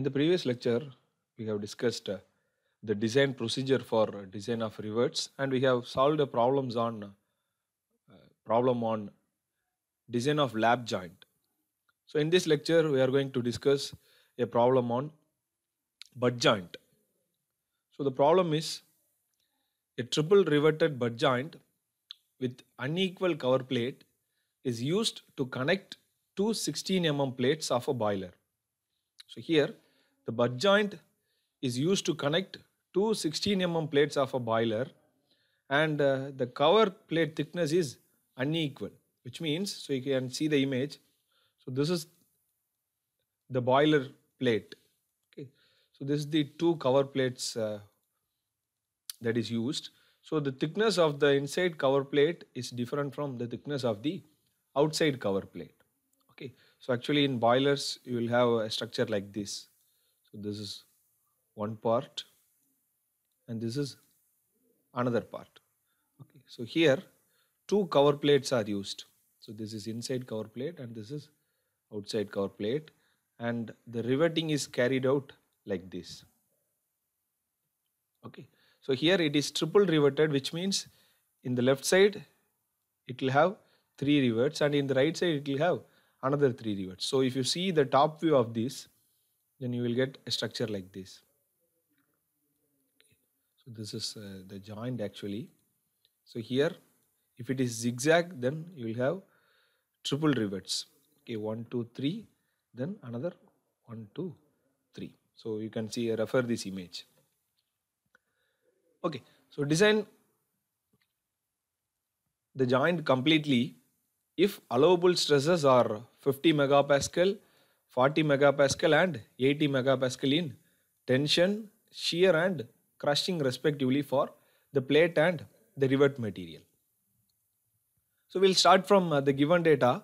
In the previous lecture, we have discussed uh, the design procedure for design of rivets and we have solved problems on uh, problem on design of lap joint. So in this lecture, we are going to discuss a problem on butt joint. So the problem is a triple riveted butt joint with unequal cover plate is used to connect two 16 mm plates of a boiler. So here the butt joint is used to connect two 16 mm plates of a boiler and uh, the cover plate thickness is unequal which means so you can see the image so this is the boiler plate okay so this is the two cover plates uh, that is used so the thickness of the inside cover plate is different from the thickness of the outside cover plate okay so actually in boilers you will have a structure like this so this is one part and this is another part. Okay, so here two cover plates are used. So this is inside cover plate and this is outside cover plate and the riveting is carried out like this. Okay, so here it is triple riveted which means in the left side it will have three rivets and in the right side it will have another three rivets. So if you see the top view of this then you will get a structure like this so this is uh, the joint actually so here if it is zigzag then you will have triple rivets okay one two three then another one two three so you can see uh, refer this image okay so design the joint completely if allowable stresses are 50 megapascal 40 megapascal and 80 megapascal in tension, shear and crushing respectively for the plate and the rivet material. So we'll start from uh, the given data.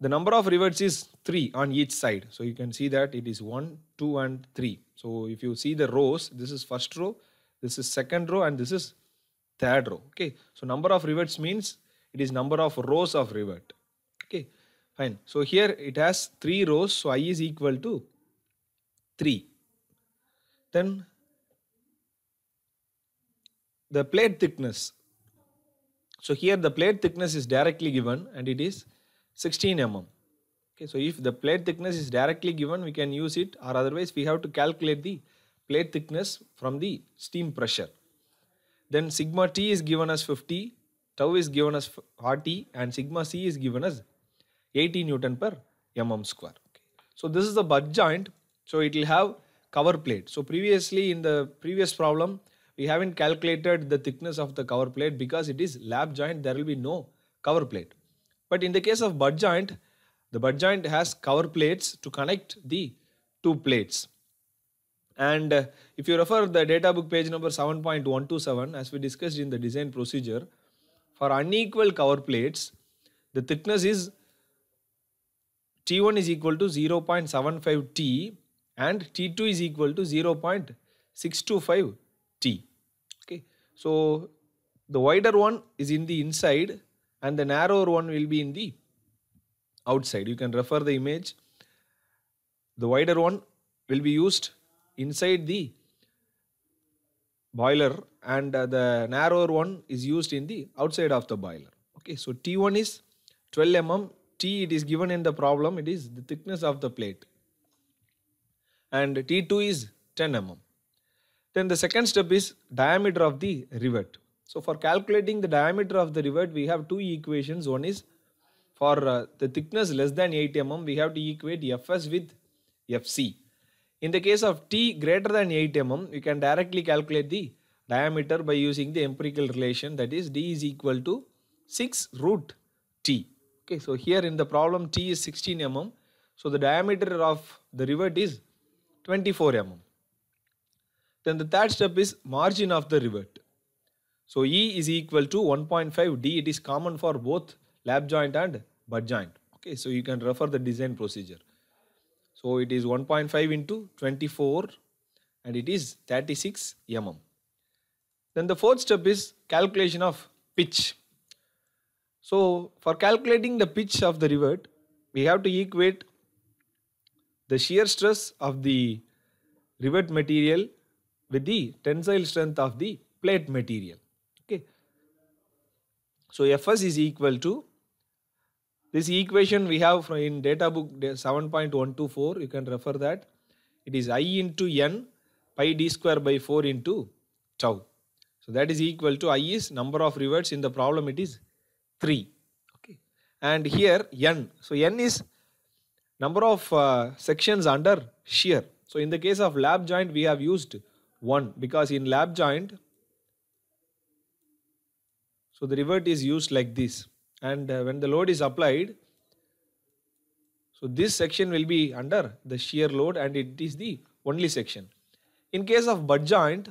The number of rivets is 3 on each side. So you can see that it is 1, 2 and 3. So if you see the rows, this is first row, this is second row and this is third row. Okay. So number of rivets means it is number of rows of rivet. Okay. Fine. So here it has three rows. So i is equal to 3. Then the plate thickness. So here the plate thickness is directly given and it is 16 mm. Okay, so if the plate thickness is directly given, we can use it or otherwise we have to calculate the plate thickness from the steam pressure. Then sigma T is given as 50, tau is given as 40 and sigma C is given as 80 Newton per mm square. Okay. So this is the butt joint. So it will have cover plate. So previously in the previous problem, we haven't calculated the thickness of the cover plate because it is lap joint. There will be no cover plate. But in the case of butt joint, the butt joint has cover plates to connect the two plates. And uh, if you refer the data book page number 7.127 as we discussed in the design procedure, for unequal cover plates, the thickness is T1 is equal to 0.75 T and T2 is equal to 0.625 T. Okay. So the wider one is in the inside and the narrower one will be in the outside. You can refer the image. The wider one will be used inside the boiler and uh, the narrower one is used in the outside of the boiler. Okay. So T1 is 12 mm T it is given in the problem, it is the thickness of the plate. And T2 is 10 mm. Then the second step is diameter of the rivet. So for calculating the diameter of the rivet, we have two equations. One is for uh, the thickness less than 8 mm, we have to equate Fs with Fc. In the case of T greater than 8 mm, we can directly calculate the diameter by using the empirical relation that is D is equal to 6 root T. Okay, so here in the problem T is 16 mm. So the diameter of the rivet is 24 mm. Then the third step is margin of the rivet. So E is equal to 1.5 D. It is common for both lap joint and butt joint. Okay, so you can refer the design procedure. So it is 1.5 into 24 and it is 36 mm. Then the fourth step is calculation of pitch. So for calculating the pitch of the rivet, we have to equate the shear stress of the rivet material with the tensile strength of the plate material. Okay. So Fs is equal to this equation we have in data book 7.124 you can refer that it is i into n pi d square by 4 into tau. So that is equal to i is number of rivets in the problem it is 3. Okay. And here n. So n is number of uh, sections under shear. So in the case of lap joint, we have used 1 because in lap joint, so the revert is used like this. And uh, when the load is applied, so this section will be under the shear load and it is the only section. In case of butt joint,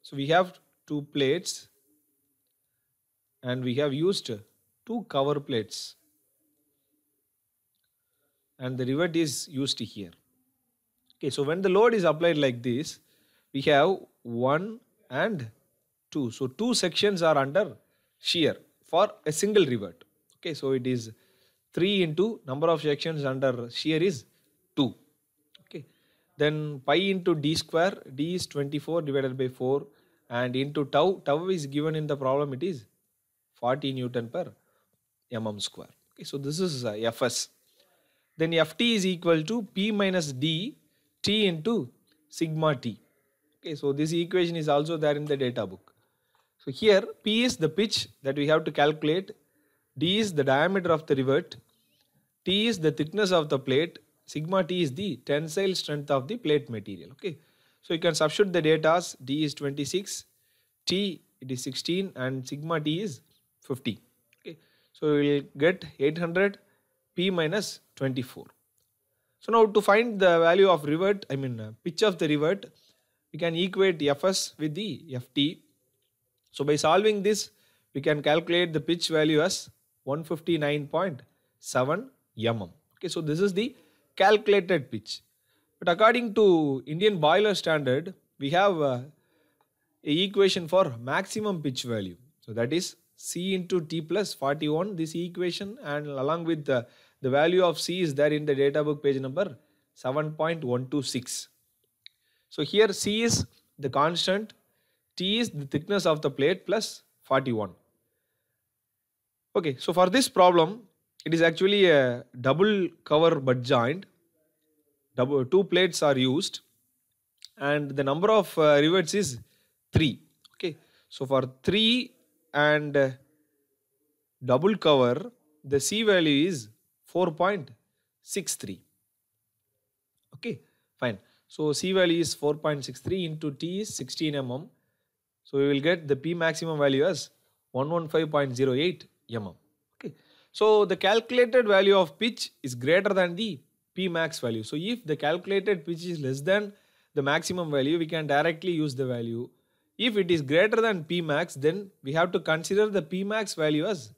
so we have two plates and we have used two cover plates and the rivet is used here. Okay, so when the load is applied like this, we have 1 and 2. So two sections are under shear for a single rivet. Okay, so it is 3 into number of sections under shear is 2. Okay, then pi into d square, d is 24 divided by 4 and into tau, tau is given in the problem it is 40 Newton per mm square. Okay, so this is uh, Fs. Then Ft is equal to P minus D T into sigma T. Okay, so this equation is also there in the data book. So here P is the pitch that we have to calculate, D is the diameter of the rivet, T is the thickness of the plate, sigma T is the tensile strength of the plate material. Okay, so you can substitute the data as D is 26, T it is 16 and sigma T is 50. So we will get 800 P minus 24. So now to find the value of revert, I mean uh, pitch of the revert, we can equate Fs with the Ft. So by solving this, we can calculate the pitch value as 159.7 mm. Okay, so this is the calculated pitch. But according to Indian boiler standard, we have uh, a equation for maximum pitch value. So that is c into t plus 41 this equation and along with the, the value of c is there in the data book page number 7.126. So here c is the constant t is the thickness of the plate plus 41. Okay so for this problem it is actually a double cover butt joint double two plates are used and the number of uh, rivets is 3 okay so for 3 and double cover, the C value is 4.63. Okay, fine. So C value is 4.63 into T is 16 mm. So we will get the P maximum value as 115.08 mm. Okay. So the calculated value of pitch is greater than the P max value. So if the calculated pitch is less than the maximum value, we can directly use the value if it is greater than Pmax, then we have to consider the Pmax value as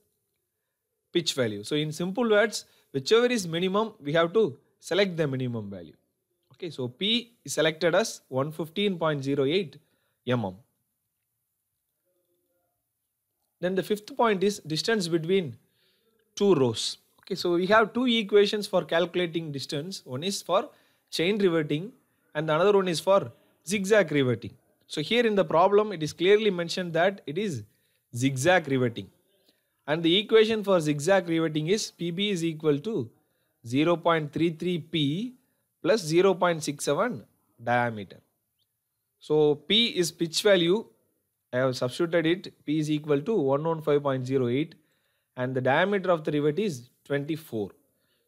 pitch value. So in simple words, whichever is minimum, we have to select the minimum value. Okay, so P is selected as 115.08 mm. Then the fifth point is distance between two rows. Okay, so we have two equations for calculating distance. One is for chain riveting and another one is for zigzag riveting. So here in the problem, it is clearly mentioned that it is zigzag riveting. And the equation for zigzag riveting is PB is equal to 0.33P plus 0.67 diameter. So P is pitch value. I have substituted it. P is equal to 115.08 and the diameter of the rivet is 24.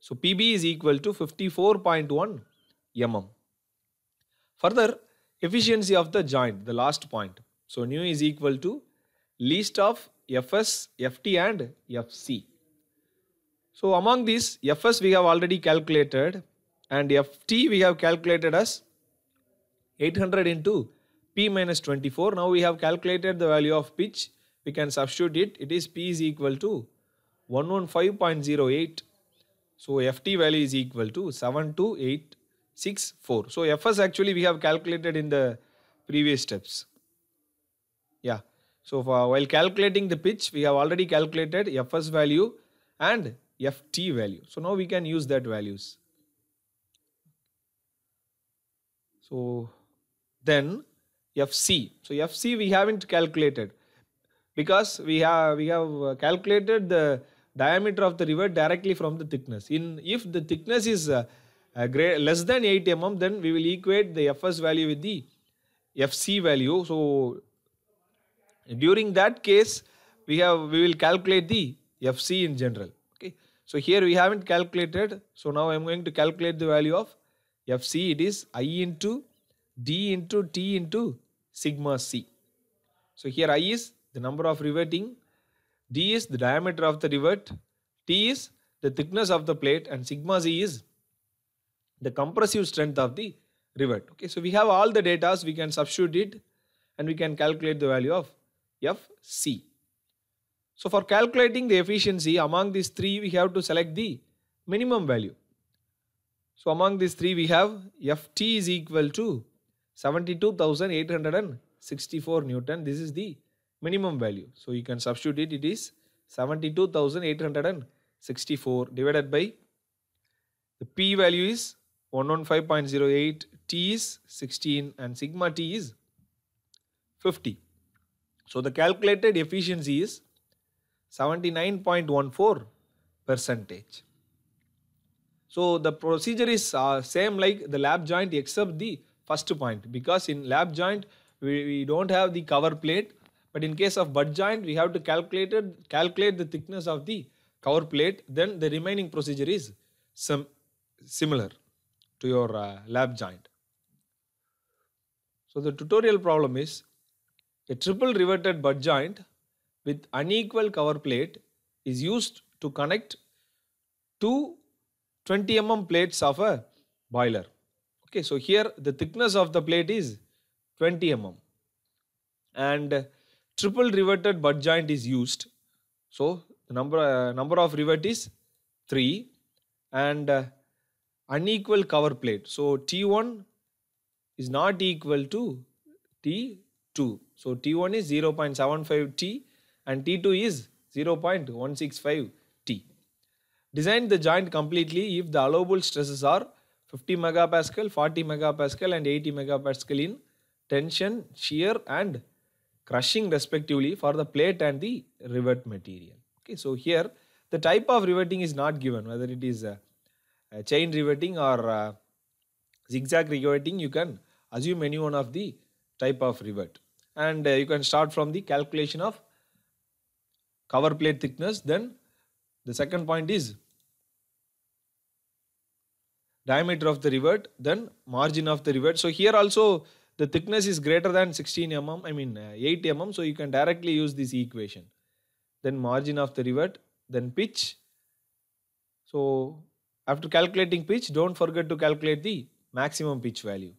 So PB is equal to 54.1 mm. Further, efficiency of the joint, the last point. So nu is equal to least of Fs, Ft and Fc. So among these Fs we have already calculated and Ft we have calculated as 800 into P minus 24. Now we have calculated the value of pitch. We can substitute it. It is P is equal to 115.08. So Ft value is equal to 728 6, 4. So Fs actually we have calculated in the previous steps. Yeah. So for, while calculating the pitch, we have already calculated Fs value and Ft value. So now we can use that values. So then Fc. So Fc we haven't calculated because we have we have uh, calculated the diameter of the rivet directly from the thickness. In if the thickness is uh, uh, less than 8 mm, then we will equate the Fs value with the Fc value. So during that case, we have we will calculate the Fc in general. Okay. So here we haven't calculated. So now I am going to calculate the value of Fc. It is I into D into T into sigma C. So here I is the number of riveting, D is the diameter of the rivet, T is the thickness of the plate and sigma Z is the compressive strength of the rivet. Okay, so we have all the data, we can substitute it and we can calculate the value of FC. So for calculating the efficiency among these three, we have to select the minimum value. So among these three, we have FT is equal to 72,864 Newton. This is the minimum value. So you can substitute it. It is 72,864 divided by the P value is 115.08, T is 16 and sigma T is 50. So the calculated efficiency is 79.14 percentage. So the procedure is uh, same like the lab joint except the first point because in lab joint we, we don't have the cover plate but in case of butt joint we have to calculate, it, calculate the thickness of the cover plate then the remaining procedure is some similar to your uh, lab joint. So the tutorial problem is a triple riveted butt joint with unequal cover plate is used to connect two 20 mm plates of a boiler. Okay, so here the thickness of the plate is 20 mm and triple riveted butt joint is used. So the number, uh, number of rivet is 3 and uh, unequal cover plate. So T1 is not equal to T2. So T1 is 0.75 T and T2 is 0.165 T. Design the joint completely if the allowable stresses are 50 megapascal, 40 megapascal and 80 megapascal in tension, shear and crushing respectively for the plate and the rivet material. Okay, so here the type of riveting is not given whether it is a uh, uh, chain riveting or uh, zigzag riveting, you can assume any one of the type of rivet. And uh, you can start from the calculation of cover plate thickness. Then the second point is diameter of the rivet, then margin of the rivet. So here also the thickness is greater than 16 mm, I mean 8 mm. So you can directly use this equation. Then margin of the rivet, then pitch. So after calculating pitch, don't forget to calculate the maximum pitch value.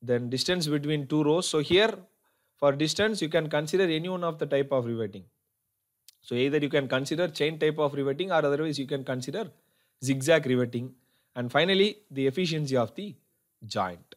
Then distance between two rows. So here for distance, you can consider any one of the type of riveting. So either you can consider chain type of riveting or otherwise you can consider zigzag riveting. And finally, the efficiency of the joint.